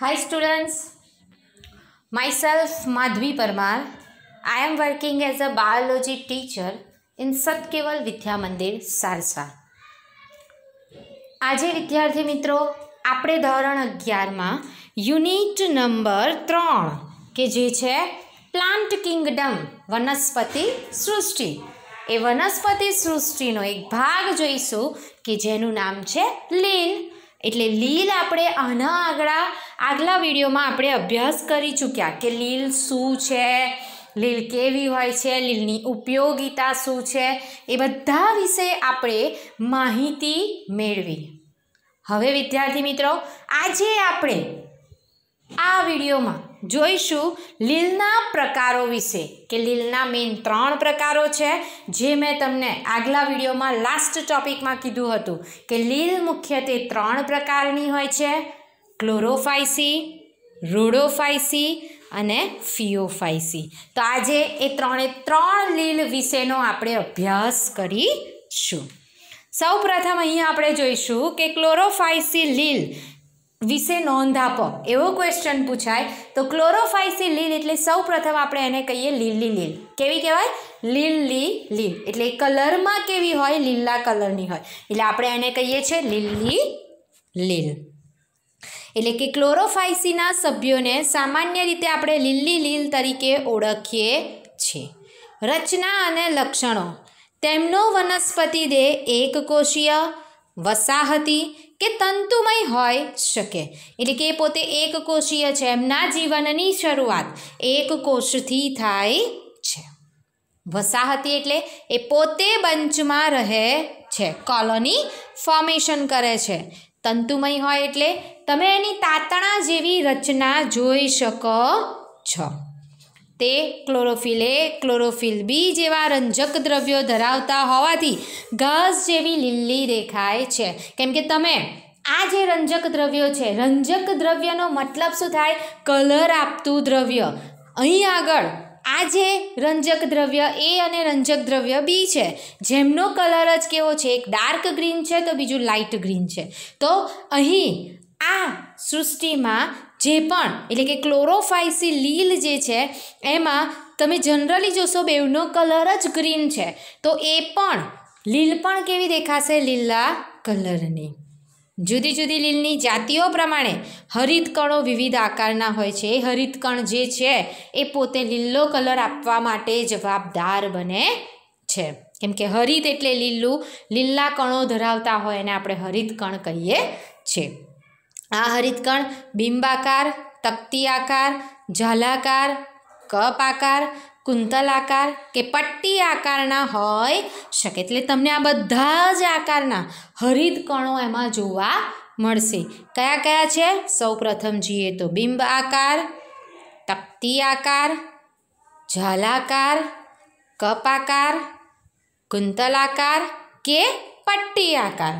Hi students, myself Madhvi Parmar. I am working as a biology teacher in Satkeval Vidya Mandir Sarsa. આજે વિદ્યાર્થી મિત્રો આપણે ધોરણ અગિયારમાં યુનિટ નંબર ત્રણ કે જે છે પ્લાન્ટ કિંગડમ વનસ્પતિ સૃષ્ટિ એ વનસ્પતિ સૃષ્ટિનો એક ભાગ જોઈશું કે જેનું નામ છે લીલ એટલે લીલ આપણે આના આગળ આગલા વિડીયોમાં આપણે અભ્યાસ કરી ચૂક્યા કે લીલ શું છે લીલ કેવી હોય છે લીલની ઉપયોગિતા શું છે એ બધા વિશે આપણે માહિતી મેળવી હવે વિદ્યાર્થી મિત્રો આજે આપણે આ વિડીયોમાં જોઈશું લીલના પ્રકારો વિશે કે લીલના મેઇન ત્રણ પ્રકારો છે જે મેં તમને આગલા વિડીયોમાં લાસ્ટ ટોપિકમાં કીધું હતું કે લીલ મુખ્યત્વે ત્રણ પ્રકારની હોય છે ક્લોરોફાઇસી રૂડોફાઇસી અને ફિયોફાઇસી તો આજે એ ત્રણે ત્રણ લીલ વિશેનો આપણે અભ્યાસ કરીશું સૌ પ્રથમ અહીંયા આપણે જોઈશું કે ક્લોરોફાઇસી લીલ વિશે નોંધ આપો એવો ક્વેશ્ચન પૂછાય તો ક્લોરોફાઇસી લીલ એટલે સૌ પ્રથમ આપણે એને કહીએ લીલી લીલ કેવી કહેવાય લીલી લીલ એટલે કલરમાં કેવી હોય લીલા કલરની હોય એટલે આપણે એને કહીએ છીએ લીલી લીલ એટલે કે ક્લોરોફાઇસીના સભ્યોને સામાન્ય રીતે આપણે લીલી લીલ તરીકે ઓળખીએ છીએ રચના અને લક્ષણો તેમનો વનસ્પતિ દેહ એક કોષીય વસાહતી કે તંતુમય હોય શકે એટલે કે પોતે એક કોષીય છે એમના જીવનની શરૂઆત એક કોષથી થાય છે વસાહતી એટલે એ પોતે બંચમાં રહે છે કોલોની ફોર્મેશન કરે છે તંતુમય હોય એટલે તમે એની તાતણા જેવી રચના જોઈ શકો છો તે ક્લોરોફિલ એ ક્લોરોફિલ બી જેવા રંજક દ્રવ્યો ધરાવતા હોવાથી ઘાસ જેવી લીલી દેખાય છે કેમ કે તમે આ જે રંજક દ્રવ્યો છે રંજક દ્રવ્યનો મતલબ શું થાય કલર આપતું દ્રવ્ય અહીં આગળ આ જે રંજક દ્રવ્ય એ અને રંજક દ્રવ્ય બી છે જેમનો કલર જ કેવો છે એક ડાર્ક ગ્રીન છે તો બીજું લાઇટ ગ્રીન છે તો અહીં આ સૃષ્ટિમાં જે પણ એટલે કે ક્લોરોફાઇસી લીલ જે છે એમાં તમે જનરલી જોશો બેવનો કલર જ ગ્રીન છે તો એ પણ લીલ પણ કેવી દેખાશે લીલા કલરની જુદી જુદી લીલની જાતિઓ પ્રમાણે હરિતકણો વિવિધ આકારના હોય છે એ હરિતકણ જે છે એ પોતે લીલો કલર આપવા માટે જવાબદાર બને છે કેમ કે હરિત એટલે લીલું લીલા કણો ધરાવતા હોય એને આપણે હરિતકણ કહીએ છીએ આ હરિતકણ બિંબાકાર તકતી આકાર ઝાલાકાર કપ આકાર કુંતલ આકાર કે પટ્ટી આકારના હોય શકે એટલે તમને આ બધા જ આકારના હરિતકણો એમાં જોવા મળશે કયા કયા છે સૌપ્રથમ જોઈએ તો બિંબ આકાર તકતી આકાર ઝાલાકાર કપ આકાર કુંતલ આકાર કે પટ્ટી આકાર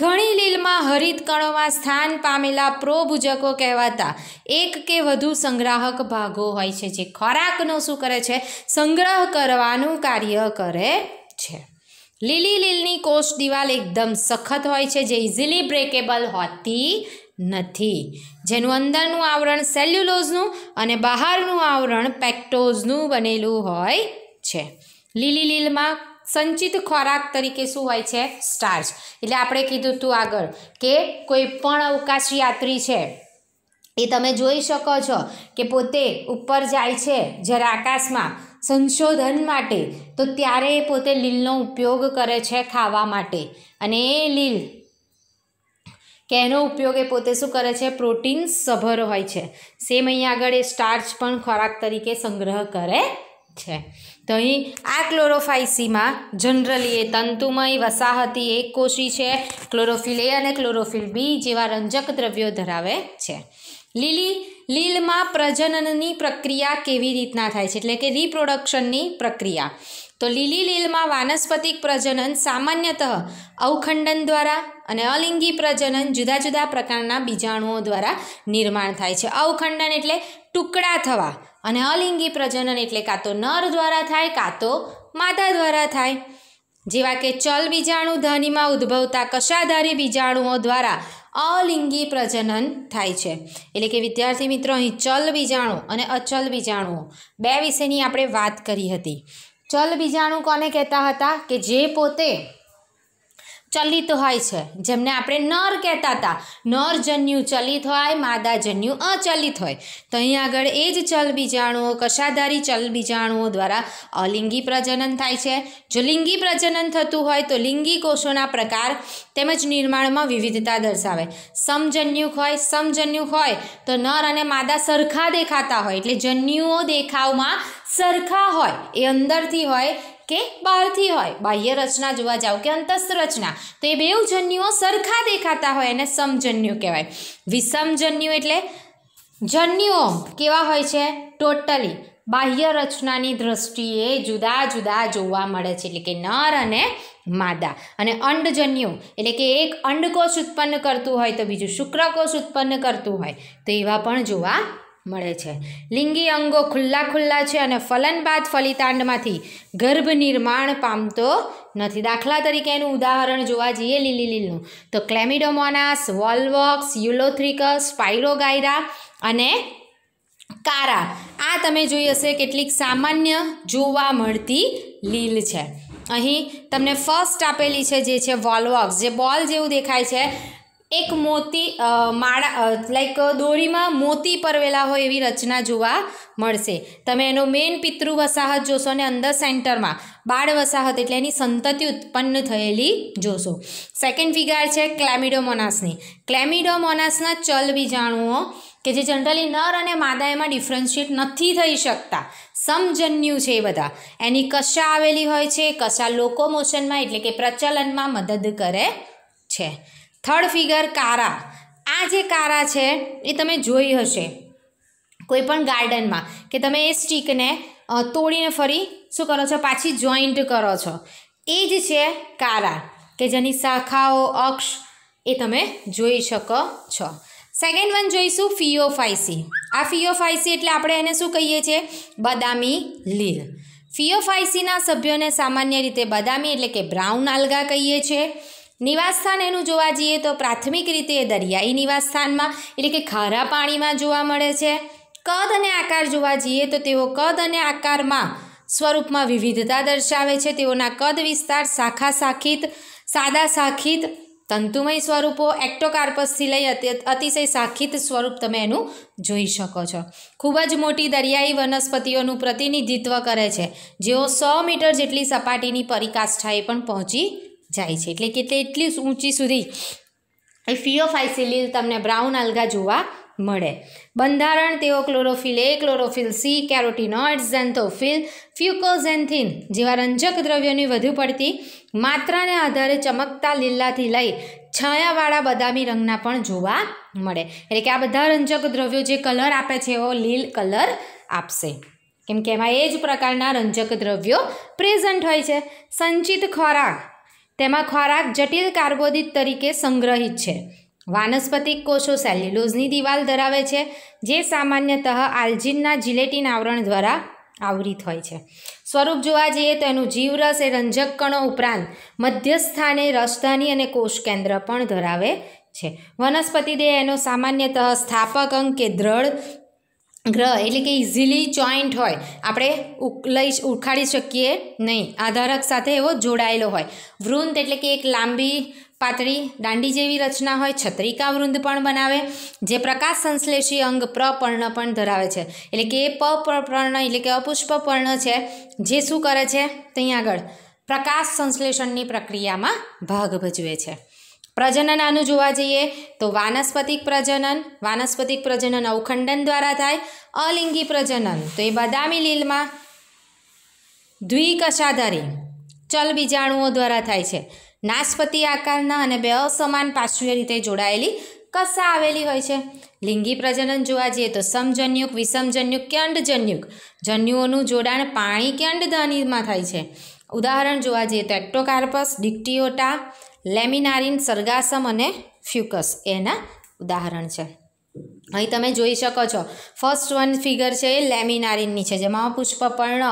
ઘણી લીલમાં હરિત કણોમાં સ્થાન પામેલા પ્રોભુજકો કહેવાતા એક કે વધુ સંગ્રાહક ભાગો હોય છે જે ખોરાકનો શું કરે છે સંગ્રહ કરવાનું કાર્ય કરે છે લીલી લીલની કોષ દિવાલ એકદમ સખત હોય છે જે ઇઝીલી બ્રેકેબલ હોતી નથી જેનું અંદરનું આવરણ સેલ્યુલોઝનું અને બહારનું આવરણ પેક્ટોઝનું બનેલું હોય છે લીલી લીલમાં સંચિત ખોરાક તરીકે શું હોય છે સ્ટાર્ચ એટલે આપણે કીધું હતું આગળ કે કોઈ પણ અવકાશયાત્રી છે એ તમે જોઈ શકો છો કે પોતે ઉપર જાય છે જ્યારે આકાશમાં સંશોધન માટે તો ત્યારે એ પોતે લીલનો ઉપયોગ કરે છે ખાવા માટે અને એ લીલ કે એનો ઉપયોગ એ પોતે શું કરે છે પ્રોટીન સભર હોય છે સેમ અહીંયા આગળ એ સ્ટાર્ચ પણ ખોરાક તરીકે સંગ્રહ કરે છે તો અહીં આ ક્લોરોફાઇસીમાં જનરલી એ તંતુમય વસાહતી એક કોશી છે ક્લોરોફિલ એ અને ક્લોરોફિલ બી જેવા રંજક દ્રવ્યો ધરાવે છે લીલી લીલમાં પ્રજનનની પ્રક્રિયા કેવી રીતના થાય છે એટલે કે રિપ્રોડક્શનની પ્રક્રિયા તો લીલી લીલમાં વાનસ્પતિક પ્રજનન સામાન્યતઃ અવખંડન દ્વારા અને અલિંગી પ્રજનન જુદા જુદા પ્રકારના બીજાણુઓ દ્વારા નિર્માણ થાય છે અવખંડન એટલે ટુકડા થવા અને અલિંગી પ્રજનન એટલે કાં તો નર દ્વારા થાય કાં તો માતા દ્વારા થાય જેવા કે ચલ બીજાણુ ધનીમાં ઉદ્ભવતા કશાધારી બીજાણુઓ દ્વારા અલિંગી પ્રજનન થાય છે એટલે કે વિદ્યાર્થી મિત્રો અહીં ચલ બીજાણુ અને અચલ બીજાણુઓ બે વિશેની આપણે વાત કરી હતી ચલ બીજાણું કોને કહેતા હતા કે જે પોતે ચલિત હોય છે જેમને આપણે નર કહેતા હતા નર જન્યુ ચલિત હોય માદા જન્યુ અચલિત હોય તો અહીં આગળ એ જ ચલ બીજાણુઓ કશાધારી ચલ બીજાણુઓ દ્વારા અલિંગી પ્રજનન થાય છે જો લિંગી પ્રજનન થતું હોય તો લિંગી કોષોના પ્રકાર તેમજ નિર્માણમાં વિવિધતા દર્શાવે સમજન્યુક હોય સમજન્યુક હોય તો નર અને માદા સરખા દેખાતા હોય એટલે જન્યુઓ દેખાવમાં સરખા હોય એ અંદરથી હોય કે બહારથી હોય બાહ્ય રચના જોવા જાવ કે અંતસ્થ રચના તો એ બેઉ જન્યુઓ સરખા દેખાતા હોય એને સમજન્યુ કહેવાય વિષમજન્યુ એટલે જન્યુઓ કેવા હોય છે ટોટલી બાહ્ય રચનાની દ્રષ્ટિએ જુદા જુદા જોવા મળે છે એટલે કે નર અને માદા અને અંડજન્યુ એટલે કે એક અંડકોષ ઉત્પન્ન કરતું હોય તો બીજું શુક્રકોષ ઉત્પન્ન કરતું હોય તો એવા પણ જોવા મળે છે લિંગી અંગો ખુલ્લા ખુલ્લા છે અને ફલન બાદ ફલિતાંડમાંથી ગર્ભ નિર્માણ પામતો નથી દાખલા તરીકે એનું ઉદાહરણ જોવા જઈએ લીલી લીલનું તો ક્લેમિડોમોનાસ વોલવોક્સ યુલોથ્રિકસ સ્પાઇરોગાયરા અને કારા આ તમે જોઈ હશે કેટલીક સામાન્ય જોવા મળતી લીલ છે અહીં તમને ફર્સ્ટ આપેલી છે જે છે વોલવોક્સ જે બોલ જેવું દેખાય છે એક મોતી માળા લાઈક દોરીમાં મોતી પરવેલા હોય એવી રચના જોવા મળશે તમે એનો મેઇન પિતૃ વસાહત જોશો અને અંદર સેન્ટરમાં બાળ વસાહત એટલે એની સંતતિ ઉત્પન્ન થયેલી જોશો સેકન્ડ ફિગર છે ક્લેમિડોમોનાસની ક્લેમિડોમોનાસના ચલ બીજાણુઓ કે જે જનરલી નર અને માદા એમાં ડિફરન્શિએટ નથી થઈ શકતા સમજન્યુ છે એ બધા એની કશા આવેલી હોય છે કશા લોકોમોશનમાં એટલે કે પ્રચલનમાં મદદ કરે છે થર્ડ ફિગર કારા આ જે કારા છે એ તમે જોઈ હશે કોઈપણ ગાર્ડનમાં કે તમે એ સ્ટીકને તોડીને ફરી શું કરો છો પાછી જોઈન્ટ કરો છો એ જ છે કારા કે જેની શાખાઓ અક્ષ એ તમે જોઈ શકો છો સેકન્ડ વન જોઈશું ફિયોફાઇસી આ ફિયોફાઇસી એટલે આપણે એને શું કહીએ છીએ બદામી લીલ ફિયોફાઇસીના સભ્યોને સામાન્ય રીતે બદામી એટલે કે બ્રાઉન આલ્ગા કહીએ છીએ નિવાસસ્થાન એનું જોવા જઈએ તો પ્રાથમિક રીતે દરિયાઈ નિવાસસ્થાનમાં એટલે કે ખારા પાણીમાં જોવા મળે છે કદ અને આકાર જોવા જઈએ તો તેઓ કદ અને આકારમાં સ્વરૂપમાં વિવિધતા દર્શાવે છે તેઓના કદ વિસ્તાર શાખા શાખિત સાદા શાખિત તંતુમય સ્વરૂપો એક્ટોકાર્પસથી લઈ અતિશય શાખિત સ્વરૂપ તમે એનું જોઈ શકો છો ખૂબ જ મોટી દરિયાઈ વનસ્પતિઓનું પ્રતિનિધિત્વ કરે છે જેઓ સો મીટર જેટલી સપાટીની પરિકાષ્ઠાએ પણ પહોંચી જાય છે એટલે કે એટલી ઊંચી સુધી એ ફિયોફાઇસિલિલ તમને બ્રાઉન આલ્ગા જોવા મળે બંધારણ તેઓ chlorophyll A chlorophyll C carotenoids xanthophyll fucoxanthin જેવા રંજક દ્રવ્યોની વધુ પડતી માત્રાને આધારે ચમકતા લીલાથી લઈ છાયાવાળા બદામી રંગના પણ જોવા મળે એટલે કે આ બધા રંજક દ્રવ્યો જે કલર આપે છે એવો લીલ કલર આપશે કેમ કે એમાં એ જ પ્રકારના રંજક દ્રવ્યો પ્રેઝન્ટ હોય છે સંચિત ખોરાક તેમાં ખોરાક જટિલ કાર્બોદિત તરીકે સંગ્રહિત છે વાનસ્પતિક કોષો સેલ્યુલોઝની દિવાલ ધરાવે છે જે સામાન્યતઃ આલ્જિનના જિલેટિન આવરણ દ્વારા આવરિત હોય છે સ્વરૂપ જોવા જઈએ તો એનું જીવરસ એ રંજક કણો ઉપરાંત મધ્યસ્થાને રસધાની અને કોષ કેન્દ્ર પણ ધરાવે છે વનસ્પતિ દેહ એનો સામાન્યતઃ સ્થાપક અંગ કે દ્રઢ ગ્રહ એટલે કે ઇઝીલી જોઈન્ટ હોય આપણે લઈ ઉખાડી શકીએ નહીં આધારક સાથે એવો જોડાયેલો હોય વૃંદ એટલે કે એક લાંબી પાતળી દાંડી જેવી રચના હોય છત્રિકા વૃંદ પણ બનાવે જે પ્રકાશ સંશ્લેષી અંગ પ્રપર્ણ પણ ધરાવે છે એટલે કે એ પપર્ણ એટલે કે અપુષ્પપર્ણ છે જે શું કરે છે ત્યાં આગળ પ્રકાશ સંશ્લેષણની પ્રક્રિયામાં ભાગ ભજવે છે પ્રજનન આનું જોવા જઈએ તો વાનસ્પતિક પ્રજનન વાનસ્પતિક પ્રજનન અવખંડન દ્વારા થાય અલિંગી પ્રજનન તો એ બદામી લીલમાં દ્વિકશાધારી ચલ બીજાણુઓ દ્વારા થાય છે નાસ્પતિ આકારના અને બે અસમાન પાશ્વીય રીતે જોડાયેલી કસા આવેલી હોય છે લિંગી પ્રજનન જોવા જઈએ તો સમજન્યુક વિષમજન્યુક કે અંડજન્યુક જન્યુઓનું જોડાણ પાણી કે અંડધાનીમાં થાય છે ઉદાહરણ જોવા જઈએ તો એક્ટોકાર્પસ ડિક્ટિયોટા લેમિનારિન સરગાસમ અને ફ્યુકસ એના ઉદાહરણ છે અહીં તમે જોઈ શકો છો ફર્સ્ટ વન ફિગર છે એ લેમિનારિનની છે જેમાં પુષ્પપર્ણ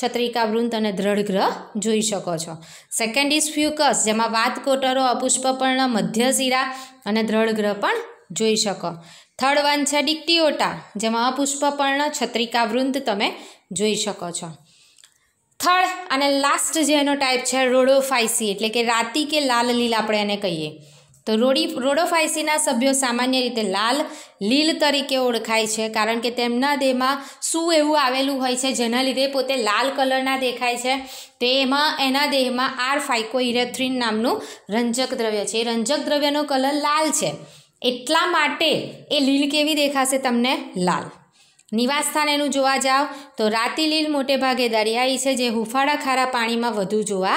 છત્રિકા વૃંત અને દ્રઢગ્રહ જોઈ શકો છો સેકન્ડ ઇઝ ફ્યુકસ જેમાં વાત કોટરો અપુષ્પપર્ણ મધ્યશિરા અને દ્રઢગ્રહ પણ જોઈ શકો થર્ડ વન છે ડિક્ટિઓટા જેમાં અપુષ્પપર્ણ છત્રિકા વૃંત તમે જોઈ શકો છો થર્ડ અને લાસ્ટ જે એનો ટાઈપ છે રોડોફાઇસી એટલે કે રાતી કે લાલ લીલ આપણે એને કહીએ તો રોડી રોડોફાઇસીના સભ્યો સામાન્ય રીતે લાલ લીલ તરીકે ઓળખાય છે કારણ કે તેમના દેહમાં શું એવું આવેલું હોય છે જેના લીધે પોતે લાલ કલરના દેખાય છે તેમાં એના દેહમાં આર ફાઇકો ઇરેથ્રીન નામનું રંજક દ્રવ્ય છે એ રંજક દ્રવ્યનો કલર લાલ છે એટલા માટે એ લીલ કેવી દેખાશે તમને લાલ નિવાસસ્થાન એનું જોવા જાઓ તો રાતી મોટે ભાગે દરિયાઈ છે જે હુફાળા ખારા પાણીમાં વધુ જોવા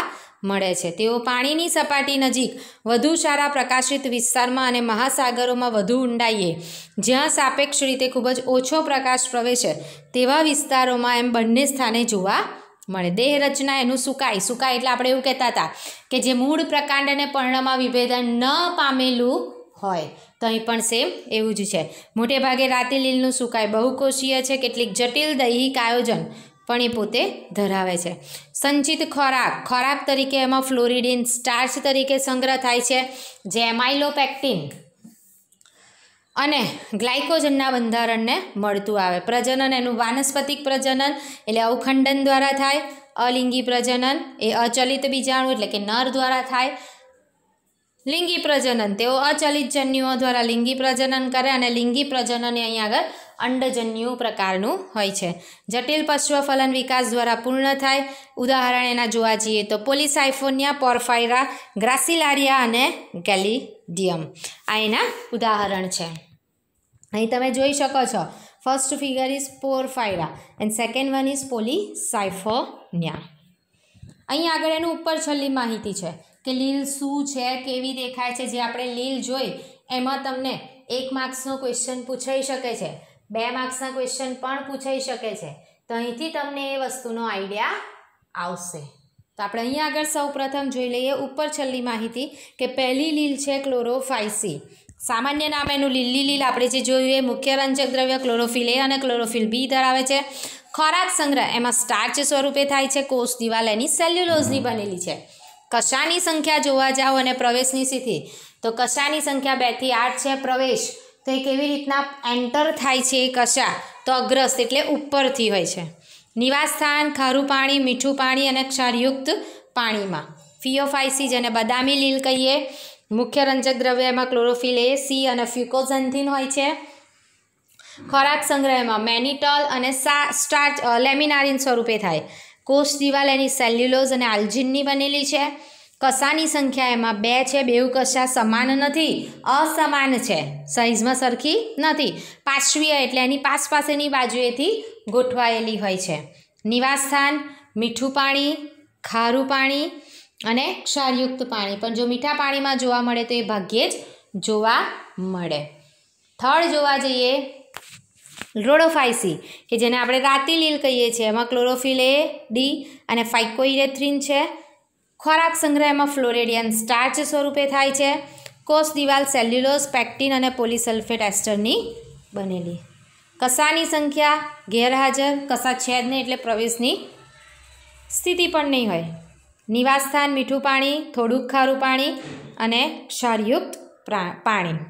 મળે છે તેઓ પાણીની સપાટી નજીક વધુ સારા પ્રકાશિત વિસ્તારમાં અને મહાસાગરોમાં વધુ ઊંડાઈએ જ્યાં સાપેક્ષ રીતે ખૂબ જ ઓછો પ્રકાશ પ્રવેશે તેવા વિસ્તારોમાં એમ બંને સ્થાને જોવા મળે દેહરચના એનું સુકાય સુકાય એટલે આપણે એવું કહેતા હતા કે જે મૂળ પ્રકાંડ અને પર્ણમાં વિભેદન ન પામેલું હોય તો અહીં પણ સેમ એવું જ છે મોટે ભાગે રાતી સુકાય બહુકોષીય છે કેટલીક જટિલ દૈહિક આયોજન પણ એ પોતે ધરાવે છે સંચિત ખોરાક ખોરાક તરીકે એમાં ફ્લોરિડીન સ્ટાર્ચ તરીકે સંગ્રહ થાય છે જે એમાઇલોપેક્ટિન અને ગ્લાયકોજનના બંધારણને મળતું આવે પ્રજનન એનું વાનસ્પતિક પ્રજનન એટલે અવખંડન દ્વારા થાય અલિંગી પ્રજનન એ અચલિત બીજાણુ એટલે કે નર દ્વારા થાય લિંગી પ્રજનન તેઓ અચલિત જન્યુઓ દ્વારા લિંગી પ્રજનન કરે અને લિંગી પ્રજનન અહીં આગળ અંડજન્યુ પ્રકારનું હોય છે જટિલ પશ્વફલન વિકાસ દ્વારા પૂર્ણ થાય ઉદાહરણ એના જોવા જઈએ તો પોલિસાઇફોનિયા પોર્ફાયરા ગ્રાસિલારિયા અને ગેલિડિયમ આ એના ઉદાહરણ છે અહીં તમે જોઈ શકો છો first figure is porphyra and second one is polysiphonia અહીં આગળ એનું ઉપર છેલ્લી માહિતી છે કે લીલ શું છે કેવી દેખાય છે જે આપણે લીલ જોઈ એમાં તમને એક માર્ક્સનો ક્વેશ્ચન પૂછાઈ શકે છે બે માર્ક્સના ક્વેશ્ચન પણ પૂછાઈ શકે છે તો અહીંથી તમને એ વસ્તુનો આઈડિયા આવશે તો આપણે અહીંયા આગળ સૌ પ્રથમ જોઈ લઈએ ઉપર છેલ્લી માહિતી કે પહેલી લીલ છે ક્લોરોફાઇસી સામાન્ય નામ એનું લીલી લીલ આપણે જે જોયું એ મુખ્ય રંજક દ્રવ્ય ક્લોરોફિલ એ અને ક્લોરોફિલ બી ધરાવે છે ખોરાક સંગ્રહ એમાં સ્ટાર્ચ સ્વરૂપે થાય છે કોષ દિવાલ એની સેલ્યુલોઝની બનેલી છે કશાની સંખ્યા જોવા જાઓ અને પ્રવેશની સ્થિતિ તો કશાની સંખ્યા બેથી આઠ છે પ્રવેશ તો એ કેવી રીતના એન્ટર થાય છે એ કશા તો અગ્રસ્ત એટલે ઉપરથી હોય છે નિવાસસ્થાન ખારું પાણી મીઠું પાણી અને ક્ષારયુક્ત પાણીમાં ફીઓફાઇસી જેને બદામી લીલ કહીએ મુખ્ય રંજક દ્રવ્યમાં ક્લોરોફિલ એ સી અને ફ્યુકોઝન્થિન હોય છે ખોરાક સંગ્રહમાં મેનિટોલ અને સા સ્ટાર્ચ લેમિનારિન સ્વરૂપે થાય કોષ દિવાલ એની સેલ્યુલોઝ અને આલ્જીનની બનેલી છે કસાની સંખ્યા એમાં બે છે બેઉ કશા સમાન નથી અસમાન છે સાઇઝમાં સરખી નથી પાશ્વીય એટલે એની પાસ પાસેની બાજુએથી ગોઠવાયેલી હોય છે નિવાસસ્થાન મીઠું પાણી ખારું પાણી અને ક્ષારયુક્ત પાણી પણ જો મીઠા પાણીમાં જોવા મળે તો એ ભાગ્યે જ જોવા મળે થળ જોવા જઈએ રોડોફાઇસી કે જેને આપણે રાતી કહીએ છીએ એમાં ક્લોરોફિલ એ ડી અને ફાઇકોઇરેથ્રિન છે ખોરાક એમાં ફ્લોરેડિયન સ્ટાર્ચ સ્વરૂપે થાય છે કોષ દિવાલ સેલ્યુલોસ પેક્ટિન અને પોલિસલ્ફેટ એસ્ટરની બનેલી કસાની સંખ્યા ગેરહાજર કસા છેદ નહીં એટલે પ્રવેશની સ્થિતિ પણ નહીં હોય નિવાસસ્થાન મીઠું પાણી થોડુંક ખારું પાણી અને ક્ષારયુક્ત પ્રા પાણી